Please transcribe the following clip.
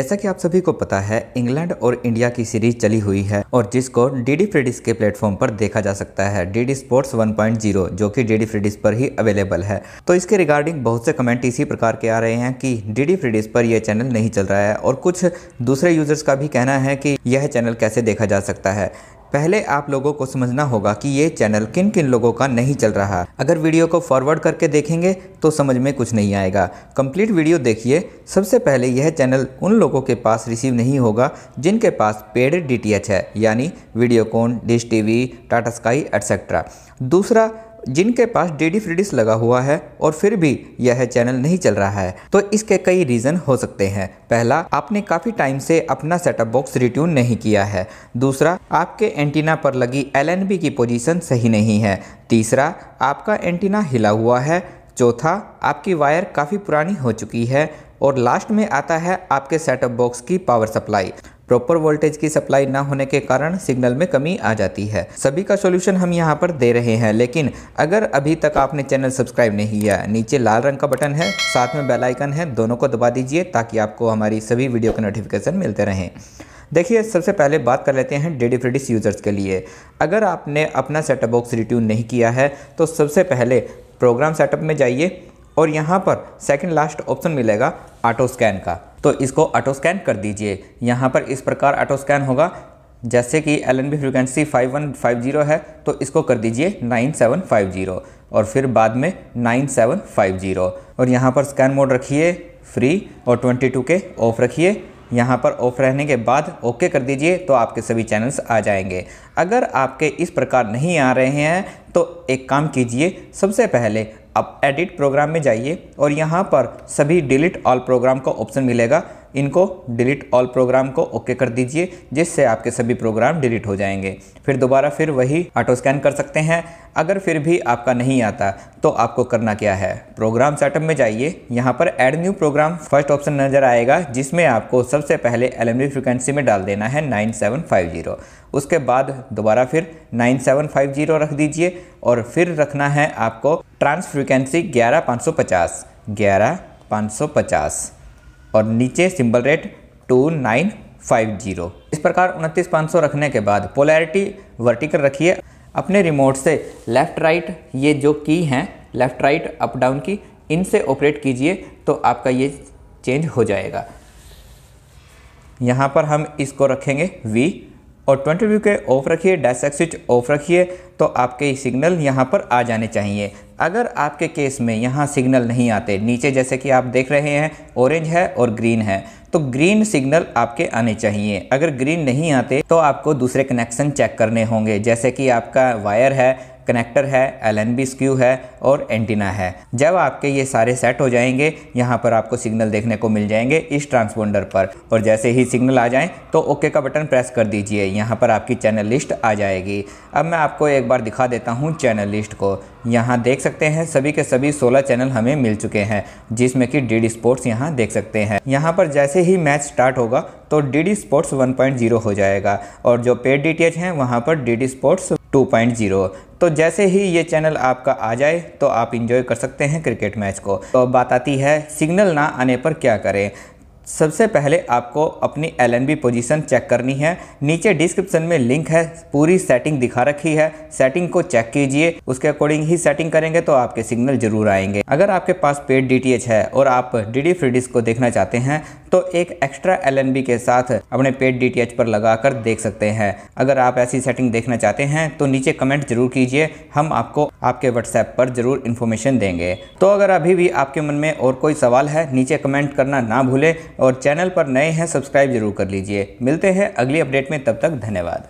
जैसा कि आप सभी को पता है इंग्लैंड और इंडिया की सीरीज चली हुई है और जिसको डीडी फ्रेडिस के प्लेटफॉर्म पर देखा जा सकता है डीडी स्पोर्ट्स 1.0 जो कि डीडी फ्रेडिस पर ही अवेलेबल है तो इसके रिगार्डिंग बहुत से कमेंट इसी प्रकार के आ रहे हैं कि डीडी फ्रीडिस पर यह चैनल नहीं चल रहा है और कुछ दूसरे यूजर्स का भी कहना है कि यह चैनल कैसे देखा जा सकता है पहले आप लोगों को समझना होगा कि ये चैनल किन किन लोगों का नहीं चल रहा अगर वीडियो को फॉरवर्ड करके देखेंगे तो समझ में कुछ नहीं आएगा कंप्लीट वीडियो देखिए सबसे पहले यह चैनल उन लोगों के पास रिसीव नहीं होगा जिनके पास पेड डी है यानी Videocon Dish T Tata Sky etcetera दूसरा जिनके पास डी फ्रीडिस लगा हुआ है और फिर भी यह चैनल नहीं चल रहा है तो इसके कई रीज़न हो सकते हैं पहला आपने काफ़ी टाइम से अपना सेटअप बॉक्स रिट्यून नहीं किया है दूसरा आपके एंटीना पर लगी एल की पोजीशन सही नहीं है तीसरा आपका एंटीना हिला हुआ है चौथा आपकी वायर काफ़ी पुरानी हो चुकी है और लास्ट में आता है आपके सेटअप बॉक्स की पावर सप्लाई प्रॉपर वोल्टेज की सप्लाई ना होने के कारण सिग्नल में कमी आ जाती है सभी का सोल्यूशन हम यहाँ पर दे रहे हैं लेकिन अगर अभी तक आपने चैनल सब्सक्राइब नहीं किया नीचे लाल रंग का बटन है साथ में बेलाइकन है दोनों को दबा दीजिए ताकि आपको हमारी सभी वीडियो के नोटिफिकेशन मिलते रहें देखिए सबसे पहले बात कर लेते हैं डेडी फ्रेडिस यूज़र्स के लिए अगर आपने अपना सेटअप बॉक्स रिट्यून नहीं किया है तो सबसे पहले प्रोग्राम सेटअप में जाइए और यहाँ पर सेकंड लास्ट ऑप्शन मिलेगा ऑटो स्कैन का तो इसको ऑटो स्कैन कर दीजिए यहाँ पर इस प्रकार ऑटो स्कैन होगा जैसे कि L N B frequency five one five zero है तो इसको कर दीजिए नाइन सेवन फाइव जीरो और फिर बाद में नाइन सेवन फाइव जीरो और यहाँ पर स्कैन मोड रखिए फ्री और ट्वेंटी टू के ऑफ रखिए यहाँ पर ऑफ रहने के बाद ओके कर दीजिए तो आपके सभी चैनल्स आ जाएंगे अगर आपके इस प्रकार नहीं आ रहे हैं तो एक काम कीजिए सबसे पहले आप एडिट प्रोग्राम में जाइए और यहाँ पर सभी डिलीट ऑल प्रोग्राम का ऑप्शन मिलेगा इनको डिलीट ऑल प्रोग्राम को ओके कर दीजिए जिससे आपके सभी प्रोग्राम डिलीट हो जाएंगे फिर दोबारा फिर वही ऑटो स्कैन कर सकते हैं अगर फिर भी आपका नहीं आता तो आपको करना क्या है प्रोग्राम सेटअप में जाइए यहाँ पर add new program first option नज़र आएगा जिसमें आपको सबसे पहले एल फ्रिक्वेंसी में डाल देना है 9750 उसके बाद दोबारा फिर 9750 रख दीजिए और फिर रखना है आपको ट्रांस फ्रिक्वेंसी ग्यारह पाँच सौ पचास ग्यारह पाँच सौ पचास और नीचे symbol rate two nine five zero इस प्रकार उनतीस पाँच सौ रखने के बाद पोलैरिटी वर्टिकल रखिए अपने रिमोट से लेफ़्ट राइट ये जो की हैं लेफ़्ट राइट अप डाउन की इनसे ऑपरेट कीजिए तो आपका ये चेंज हो जाएगा यहाँ पर हम इसको रखेंगे वी और 20 व्यू के ऑफ रखिए डायसेक स्विच ऑफ रखिए तो आपके सिग्नल यहाँ पर आ जाने चाहिए अगर आपके केस में यहाँ सिग्नल नहीं आते नीचे जैसे कि आप देख रहे हैं ऑरेंज है और ग्रीन है तो ग्रीन सिग्नल आपके आने चाहिए अगर ग्रीन नहीं आते तो आपको दूसरे कनेक्शन चेक करने होंगे जैसे कि आपका वायर है कनेक्टर है एल एन बी स्क्यू है और एंटीना है जब आपके ये सारे सेट हो जाएंगे यहाँ पर आपको सिग्नल देखने को मिल जाएंगे इस ट्रांसपोंडर पर और जैसे ही सिग्नल आ जाए तो ओके का बटन प्रेस कर दीजिए यहाँ पर आपकी चैनल लिस्ट आ जाएगी अब मैं आपको एक बार दिखा देता हूँ चैनल लिस्ट को यहाँ देख सकते हैं सभी के सभी 16 चैनल हमें मिल चुके हैं जिसमें कि डी डी स्पोर्ट्स यहाँ देख सकते हैं यहाँ पर जैसे ही मैच स्टार्ट होगा तो डी डी स्पोर्ट्स 1.0 हो जाएगा और जो पेड डी टी एच हैं वहाँ पर डी डी स्पोर्ट्स 2.0 तो जैसे ही ये चैनल आपका आ जाए तो आप इंजॉय कर सकते हैं क्रिकेट मैच को तो बात आती है सिग्नल ना आने पर क्या करें सबसे पहले आपको अपनी L N B position check करनी है नीचे डिस्क्रिप्शन में लिंक है पूरी सेटिंग दिखा रखी है सेटिंग को चेक कीजिए उसके अकॉर्डिंग ही सेटिंग करेंगे तो आपके सिग्नल जरूर आएंगे अगर आपके पास पेड डी है और आप डी डी फ्री डिस्क को देखना चाहते हैं तो एक एक्स्ट्रा एल के साथ अपने पेड डी पर लगा कर देख सकते हैं अगर आप ऐसी सेटिंग देखना चाहते हैं तो नीचे कमेंट जरूर कीजिए हम आपको आपके व्हाट्सएप पर जरूर इन्फॉर्मेशन देंगे तो अगर अभी भी आपके मन में और कोई सवाल है नीचे कमेंट करना ना भूलें और चैनल पर नए हैं सब्सक्राइब जरूर कर लीजिए मिलते हैं अगली अपडेट में तब तक धन्यवाद